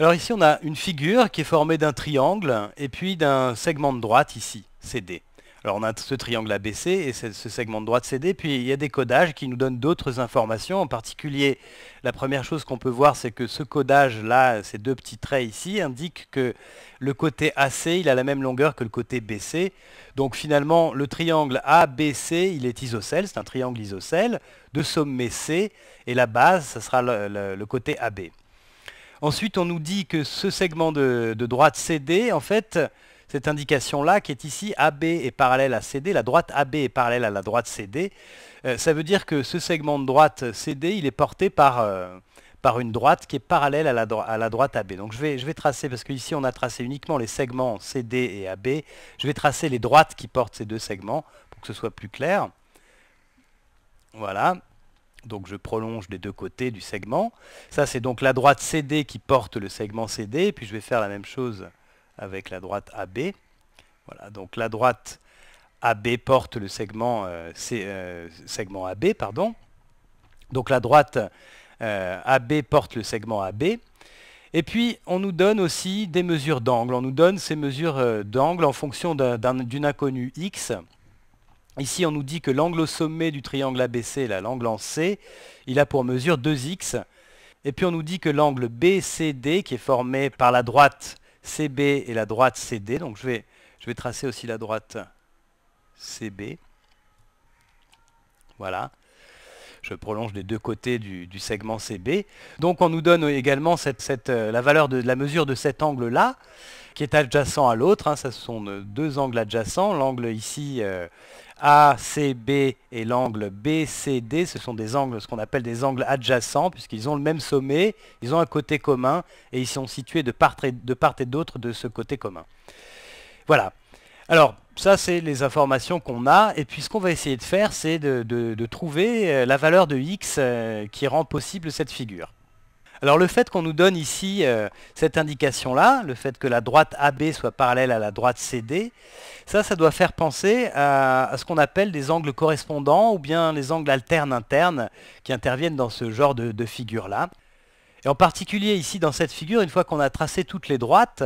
Alors ici, on a une figure qui est formée d'un triangle et puis d'un segment de droite ici, CD. Alors on a ce triangle ABC et ce segment de droite CD, puis il y a des codages qui nous donnent d'autres informations. En particulier, la première chose qu'on peut voir, c'est que ce codage-là, ces deux petits traits ici, indiquent que le côté AC, il a la même longueur que le côté BC. Donc finalement, le triangle ABC, il est isocèle, c'est un triangle isocèle, de sommet C, et la base, ce sera le côté AB. Ensuite, on nous dit que ce segment de, droite CD, en fait, cette indication-là qui est ici, AB est parallèle à CD, la droite AB est parallèle à la droite CD, euh, ça veut dire que ce segment de droite CD, il est porté par, euh, par une droite qui est parallèle à la, à la droite AB. Donc je vais, je vais tracer, parce qu'ici on a tracé uniquement les segments CD et AB, je vais tracer les droites qui portent ces deux segments pour que ce soit plus clair. Voilà. Donc je prolonge les deux côtés du segment. Ça, c'est donc la droite CD qui porte le segment CD. Et puis je vais faire la même chose avec la droite AB. Voilà, donc la droite AB porte le segment, euh, euh, AB. Pardon. Donc la droite euh, AB porte le segment AB. Et puis, on nous donne aussi des mesures d'angle. On nous donne ces mesures d'angle en fonction d'une inconnue x. Ici, on nous dit que l'angle au sommet du triangle ABC, l'angle en C, il a pour mesure 2x. Et puis on nous dit que l'angle BCD, qui est formé par la droite CB et la droite CD, donc je vais, je vais tracer aussi la droite CB. Voilà. Je prolonge les deux côtés du, segment CB. Donc on nous donne également euh, la valeur de, la mesure de cet angle-là, qui est adjacent à l'autre. Hein. Ce sont euh, deux angles adjacents. L'angle ici... Euh, a, C, B et l'angle B, C, D, ce sont des angles, ce qu'on appelle des angles adjacents, puisqu'ils ont le même sommet, ils ont un côté commun, et ils sont situés de part et, de d'autre de ce côté commun. Voilà. Alors, ça, c'est les informations qu'on a. Et puis, ce qu'on va essayer de faire, c'est de, trouver euh, la valeur de x euh, qui rend possible cette figure. Alors le fait qu'on nous donne ici euh, cette indication-là, le fait que la droite AB soit parallèle à la droite CD, ça, ça doit faire penser à, ce qu'on appelle des angles correspondants ou bien les angles alternes internes qui interviennent dans ce genre de, figure-là. Et en particulier ici dans cette figure, une fois qu'on a tracé toutes les droites,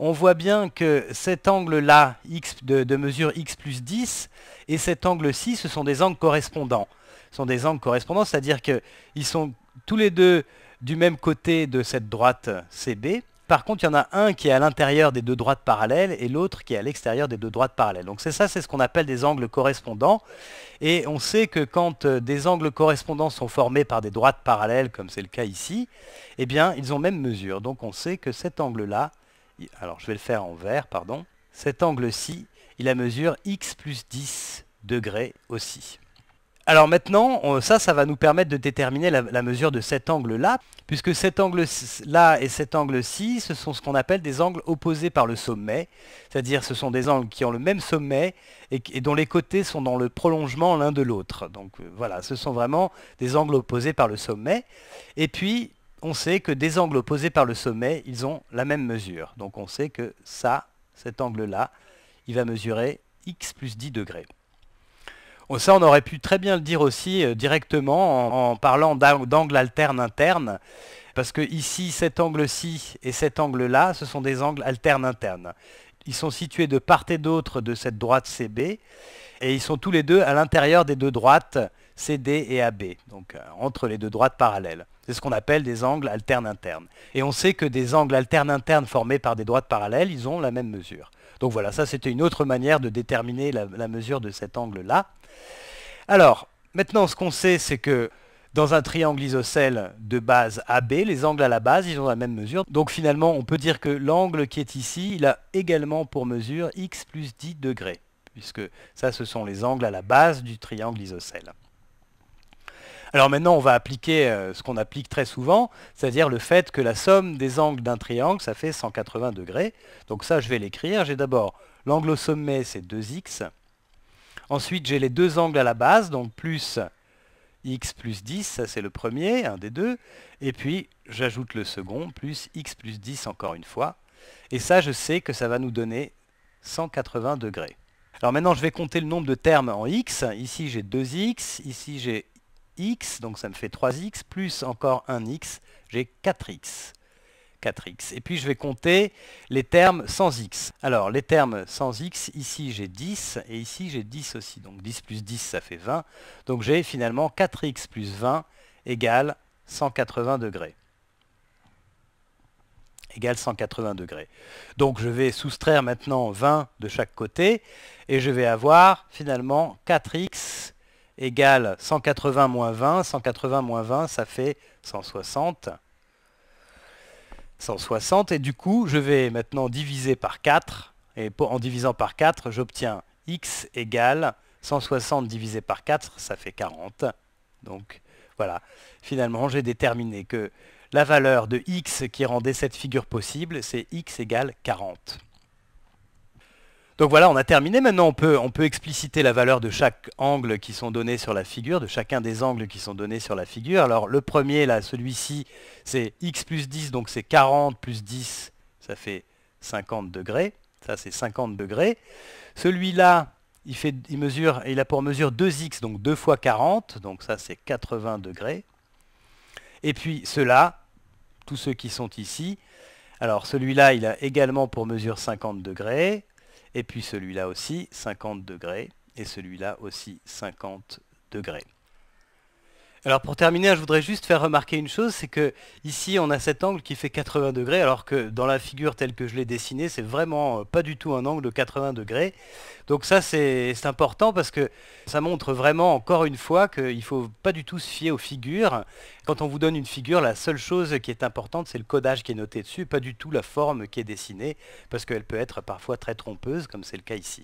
on voit bien que cet angle-là, de, de, mesure x plus 10, et cet angle-ci, ce sont des angles correspondants. Ce sont des angles correspondants, c'est-à-dire qu'ils sont tous les deux du même côté de cette droite CB. Par contre, il y en a un qui est à l'intérieur des deux droites parallèles et l'autre qui est à l'extérieur des deux droites parallèles. Donc c'est ça, c'est ce qu'on appelle des angles correspondants. Et on sait que quand euh, des angles correspondants sont formés par des droites parallèles, comme c'est le cas ici, eh bien, ils ont même mesure. Donc on sait que cet angle-là, alors je vais le faire en vert, pardon, cet angle-ci, il a mesure x plus 10 degrés aussi. Alors maintenant, ça, ça va nous permettre de déterminer la, mesure de cet angle-là, puisque cet angle-là et cet angle-ci, ce sont ce qu'on appelle des angles opposés par le sommet, c'est-à-dire ce sont des angles qui ont le même sommet et, et dont les côtés sont dans le prolongement l'un de l'autre. Donc euh, voilà, ce sont vraiment des angles opposés par le sommet. Et puis, on sait que des angles opposés par le sommet, ils ont la même mesure. Donc on sait que ça, cet angle-là, il va mesurer x plus 10 degrés. Oh, ça, on aurait pu très bien le dire aussi euh, directement en, parlant d'angles alternes internes, Parce que ici, cet angle-ci et cet angle-là, ce sont des angles alternes internes. Ils sont situés de part et d'autre de cette droite CB. Et ils sont tous les deux à l'intérieur des deux droites CD et AB. Donc euh, entre les deux droites parallèles. C'est ce qu'on appelle des angles alternes internes. Et on sait que des angles alternes internes formés par des droites parallèles, ils ont la même mesure. Donc voilà, ça c'était une autre manière de déterminer la, mesure de cet angle-là. Alors, maintenant ce qu'on sait, c'est que dans un triangle isocèle de base AB, les angles à la base, ils ont la même mesure. Donc finalement, on peut dire que l'angle qui est ici, il a également pour mesure x plus 10 degrés, puisque ça, ce sont les angles à la base du triangle isocèle. Alors maintenant, on va appliquer euh, ce qu'on applique très souvent, c'est-à-dire le fait que la somme des angles d'un triangle, ça fait 180 degrés. Donc ça, je vais l'écrire. J'ai d'abord l'angle au sommet, c'est 2x. Ensuite, j'ai les deux angles à la base, donc plus x plus 10, ça c'est le premier, un des deux. Et puis, j'ajoute le second, plus x plus 10 encore une fois. Et ça, je sais que ça va nous donner 180 degrés. Alors maintenant, je vais compter le nombre de termes en x. Ici, j'ai 2x, ici, j'ai x, donc ça me fait 3x, plus encore 1x, j'ai 4x. 4x. Et puis je vais compter les termes sans x. Alors les termes sans x, ici j'ai 10 et ici j'ai 10 aussi. Donc 10 plus 10 ça fait 20. Donc j'ai finalement 4x plus 20 égale 180 degrés. Égale 180 degrés. Donc je vais soustraire maintenant 20 de chaque côté et je vais avoir finalement 4x égale 180 moins 20. 180 moins 20, ça fait 160. 160. Et du coup, je vais maintenant diviser par 4. Et en divisant par 4, j'obtiens x égale 160 divisé par 4, ça fait 40. Donc voilà, finalement, j'ai déterminé que la valeur de x qui rendait cette figure possible, c'est x égale 40. Donc voilà, on a terminé. Maintenant, on peut, on peut expliciter la valeur de chaque angle qui sont donnés sur la figure, de chacun des angles qui sont donnés sur la figure. Alors le premier, celui-ci, c'est x plus 10, donc c'est 40 plus 10, ça fait 50 degrés. Ça, c'est 50 degrés. Celui-là, il, il, mesure, il a pour mesure 2x, donc 2 fois 40, donc ça, c'est 80 degrés. Et puis ceux-là, tous ceux qui sont ici, alors celui-là, il a également pour mesure 50 degrés, et puis celui-là aussi, 50 degrés. Et celui-là aussi, 50 degrés. Alors pour terminer, je voudrais juste faire remarquer une chose, c'est que ici on a cet angle qui fait 80 degrés, alors que dans la figure telle que je l'ai dessinée, c'est vraiment euh, pas du tout un angle de 80 degrés. Donc ça c'est important parce que ça montre vraiment encore une fois qu'il ne faut pas du tout se fier aux figures. Quand on vous donne une figure, la seule chose qui est importante c'est le codage qui est noté dessus, pas du tout la forme qui est dessinée, parce qu'elle peut être parfois très trompeuse comme c'est le cas ici.